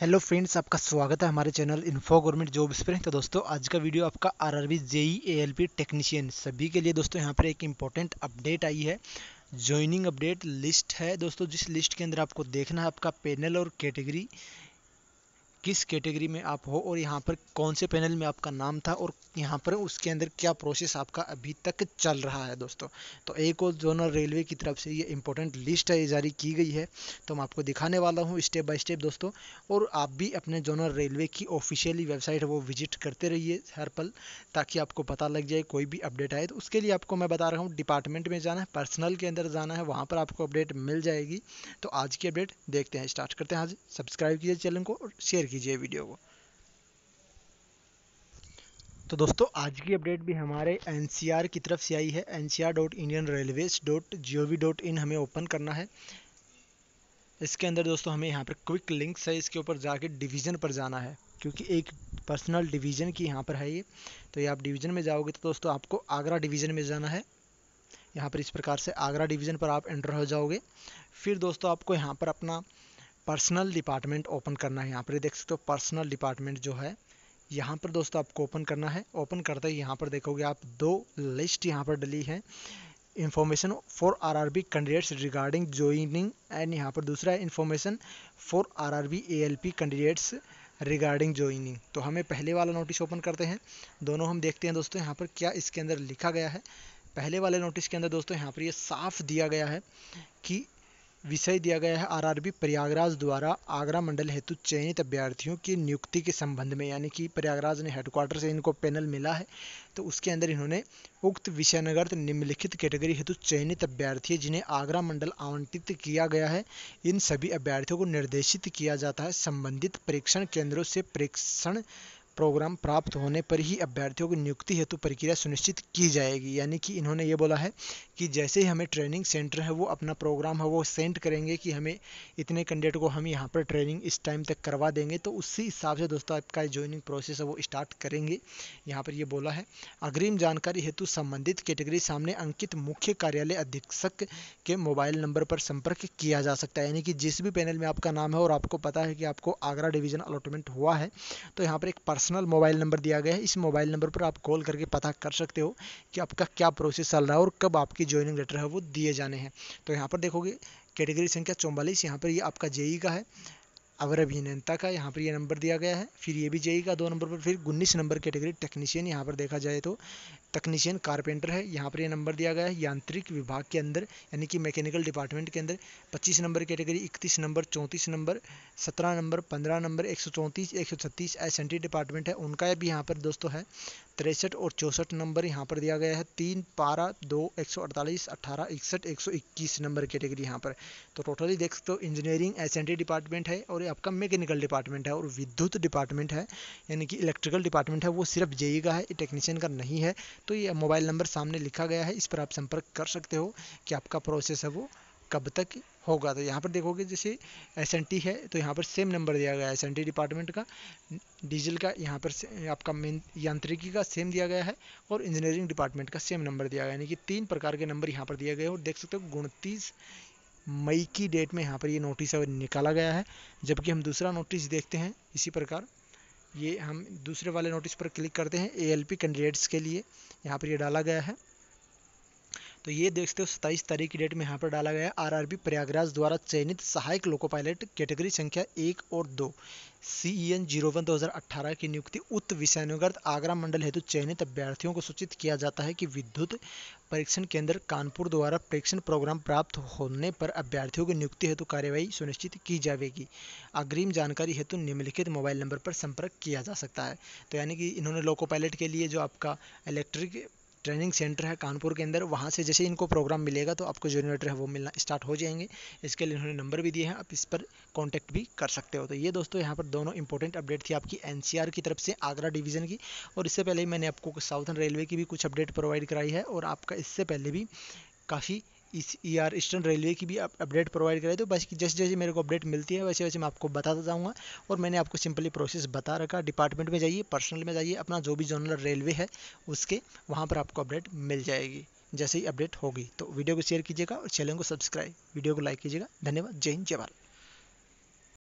hello friends आपका स्वागत है हमारे चैनल इन्फो गवर्नमेंट जॉब्स पर तो दोस्तों आज का वीडियो आपका आरआरबी जेई एएलपी टेक्नीशियन सभी के लिए दोस्तों यहाँ पर एक इम्पोर्टेंट अपडेट आई है ज्वाइनिंग अपडेट लिस्ट है दोस्तों जिस लिस्ट के अंदर आपको देखना है आपका पैनल और कैटेगरी किस कैटेगरी में आप हो और यहाँ पर कौन से पैनल में आपका नाम था और यहाँ पर उसके अंदर क्या प्रोसेस आपका अभी तक चल रहा है दोस्तों तो एक और जोनल रेलवे की तरफ से ये इंपॉर्टेंट लिस्ट है जारी की गई है तो मैं आपको दिखाने वाला हूँ स्टेप बाय स्टेप दोस्तों और आप भी अपने जोनल रेलवे की ऑफिशियली वेबसाइट है वो विजिट करते रहिए हर पल ताकि आपको पता लग जाए कोई भी अपडेट आए तो उसके लिए आपको मैं बता रहा हूँ डिपार्टमेंट में जाना है पर्सनल के अंदर जाना है वहाँ पर आपको अपडेट मिल जाएगी तो आज की अपडेट देखते हैं स्टार्ट करते हैं आज सब्सक्राइब कीजिए चैनल को और शेयर कीजिए वीडियो को तो दोस्तों आज की अपडेट भी हमारे एन की तरफ से आई है N C R dot Indian railways dot G O V dot in हमें ओपन करना है इसके अंदर दोस्तों हमें यहाँ पर क्विक लिंक्स है इसके ऊपर जाके डिवीज़न पर जाना है क्योंकि एक पर्सनल डिवीज़न की यहाँ पर है ये तो ये आप डिवीज़न में जाओगे तो दोस्तों आपको आगरा डिवीज़न में जाना है यहाँ पर इस प्रकार से आगरा डिवीज़न पर आप एंटर हो जाओगे फिर दोस्तों आपको यहाँ पर अपना पर्सनल डिपार्टमेंट ओपन करना है यहाँ पर देख सकते हो पर्सनल डिपार्टमेंट जो है यहाँ पर दोस्तों आपको ओपन करना है ओपन करते ही यहाँ पर देखोगे आप दो लिस्ट यहाँ पर डली है information for RRB candidates regarding joining and यहाँ पर दूसरा है information for RRB ALP candidates regarding joining तो हमें पहले वाला नोटिस ओपन करते हैं दोनों हम देखते हैं दोस्तों यहाँ पर क्या इसके अंदर लिखा गया है पहले वाले नोटिस के अंदर दोस्तों यहाँ पर ये यह साफ दिया गया है कि विषय दिया गया है आरआरबी प्रयागराज द्वारा आगरा मंडल हेतु चयनित अभ्यर्थियों की नियुक्ति के संबंध में यानी कि प्रयागराज ने हेडक्वार्टर से इनको पैनल मिला है तो उसके अंदर इन्होंने उक्त विषयनगर्त निम्नलिखित कैटेगरी हेतु चयनित अभ्यर्थी जिन्हें आगरा मंडल आवंटित किया गया है इन सभी अभ्यर्थियों को निर्देशित किया जाता है संबंधित परीक्षण केंद्रों से परीक्षण प्रोग्राम प्राप्त होने पर ही अभ्यर्थियों की नियुक्ति हेतु प्रक्रिया सुनिश्चित की जाएगी यानी कि इन्होंने ये बोला है कि जैसे ही हमें ट्रेनिंग सेंटर है वो अपना प्रोग्राम है वो सेंड करेंगे कि हमें इतने कैंडिडेट को हम यहाँ पर ट्रेनिंग इस टाइम तक करवा देंगे तो उसी हिसाब से दोस्तों आपका ज्वाइनिंग प्रोसेस है वो स्टार्ट करेंगे यहाँ पर ये बोला है अग्रिम जानकारी हेतु संबंधित कैटेगरी सामने अंकित मुख्य कार्यालय अधीक्षक के मोबाइल नंबर पर संपर्क किया जा सकता है यानी कि जिस भी पैनल में आपका नाम है और आपको पता है कि आपको आगरा डिवीजन अलॉटमेंट हुआ है तो यहाँ पर एक पर्सन पर्सनल मोबाइल नंबर दिया गया है इस मोबाइल नंबर पर आप कॉल करके पता कर सकते हो कि आपका क्या प्रोसेस चल रहा है और कब आपकी ज्वाइनिंग लेटर है वो दिए जाने हैं तो यहाँ पर देखोगे कैटेगरी संख्या चौवालीस यहाँ पर ये यह आपका जेई e का है अवर अभिनेता का यहाँ पर ये यह नंबर दिया गया है फिर ये भी जेई का दो नंबर पर फिर उन्नीस नंबर कैटेगरी टेक्नीशियन यहाँ पर देखा जाए तो टेक्नीशियन कारपेंटर है यहाँ पर ये यह नंबर दिया गया है यांत्रिक विभाग के अंदर यानी कि मैकेनिकल डिपार्टमेंट के अंदर पच्चीस नंबर कैटेगरी इकतीस नंबर चौंतीस नंबर सत्रह नंबर पंद्रह नंबर एक सौ चौंतीस एक सौ छत्तीस एस एन टी डिपार्टमेंट है उनका भी यहाँ पर दोस्तों है तिरसठ और चौंसठ नंबर यहाँ पर दिया गया है तीन बारह दो एक सौ अड़तालीस अट्ठारह इकसठ एक सौ इक्कीस नंबर कैटेगरी यहाँ पर तो टोटली देख सकते हो engineering S N T department है और आपका मैकेनिकल डिपार्टमेंट है और विद्युत डिपार्टमेंट है यानी कि इलेक्ट्रिकल डिपार्टमेंट है वो सिर्फ जेई e का है टेक्नीशियन का नहीं है तो ये मोबाइल नंबर सामने लिखा गया है इस पर आप संपर्क कर सकते हो कि आपका प्रोसेस है वो कब तक होगा तो यहाँ पर देखोगे जैसे एस है तो यहाँ पर सेम नंबर दिया गया है एस डिपार्टमेंट का डीजल का यहाँ पर आपका मेन यांत्रिकी का सेम दिया गया है और इंजीनियरिंग डिपार्टमेंट का सेम नंबर दिया गया यानी कि तीन प्रकार के नंबर यहाँ पर दिए गए और देख सकते हो गुणतीस मई की डेट में यहाँ पर ये नोटिस अब निकाला गया है जबकि हम दूसरा नोटिस देखते हैं इसी प्रकार ये हम दूसरे वाले नोटिस पर क्लिक करते हैं ए एल पी कैंडिडेट्स के लिए यहाँ पर ये डाला गया है तो ये देखते हो सत्ताईस तारीख की डेट में यहाँ पर डाला गया बी प्रयागराज द्वारा चयनित सहायक लोको पायलट कैटेगरी संख्या एक और दो C E N zero one दो हज़ार अट्ठारह की नियुक्ति उत्त विषयानुगत आगरा मंडल हेतु चयनित अभ्यर्थियों को सूचित किया जाता है कि विद्युत परीक्षण केंद्र कानपुर द्वारा परीक्षण प्रोग्राम प्राप्त होने पर अभ्यर्थियों की नियुक्ति हेतु कार्यवाही सुनिश्चित की जाएगी अग्रिम जानकारी हेतु निम्नलिखित मोबाइल नंबर पर संपर्क किया जा सकता है तो यानी कि इन्होंने लोको पायलट के लिए जो आपका इलेक्ट्रिक ट्रेनिंग सेंटर है कानपुर के अंदर वहाँ से जैसे इनको प्रोग्राम मिलेगा तो आपको जनरेटर है वो मिलना स्टार्ट हो जाएंगे इसके लिए इन्होंने नंबर भी दिए हैं आप इस पर कॉन्टैक्ट भी कर सकते हो तो ये दोस्तों यहाँ पर दोनों इंपॉर्टेंट अपडेट थी आपकी एन की तरफ से आगरा डिवीज़न की और इससे पहले ही मैंने आपको साउथन रेलवे की भी कुछ अपडेट प्रोवाइड कराई है और आपका इससे पहले भी काफ़ी ई आर ईस्टर्न रेलवे की भी आप अपडेट प्रोवाइड कराई तो बस जैसे जैसे मेरे को अपडेट मिलती है वैसे वैसे मैं आपको बताता जाऊँगा और मैंने आपको सिंपली प्रोसेस बता रखा डिपार्टमेंट में जाइए पर्सनल में जाइए अपना जो भी जोनल रेलवे है उसके वहाँ पर आपको अपडेट मिल जाएगी जैसे ही अपडेट होगी तो वीडियो को शेयर कीजिएगा और चैनल को सब्सक्राइब वीडियो को लाइक कीजिएगा धन्यवाद जय हिंद जय भारत